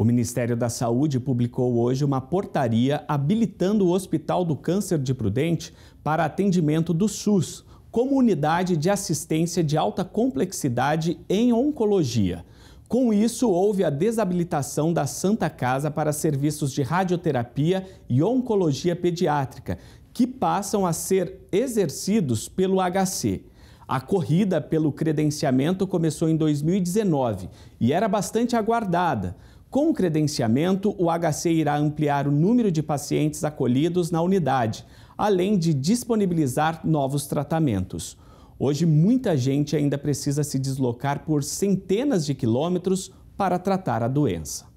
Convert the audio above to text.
O Ministério da Saúde publicou hoje uma portaria habilitando o Hospital do Câncer de Prudente para atendimento do SUS, como unidade de assistência de alta complexidade em oncologia. Com isso, houve a desabilitação da Santa Casa para serviços de radioterapia e oncologia pediátrica, que passam a ser exercidos pelo HC. A corrida pelo credenciamento começou em 2019 e era bastante aguardada, com o credenciamento, o HC irá ampliar o número de pacientes acolhidos na unidade, além de disponibilizar novos tratamentos. Hoje, muita gente ainda precisa se deslocar por centenas de quilômetros para tratar a doença.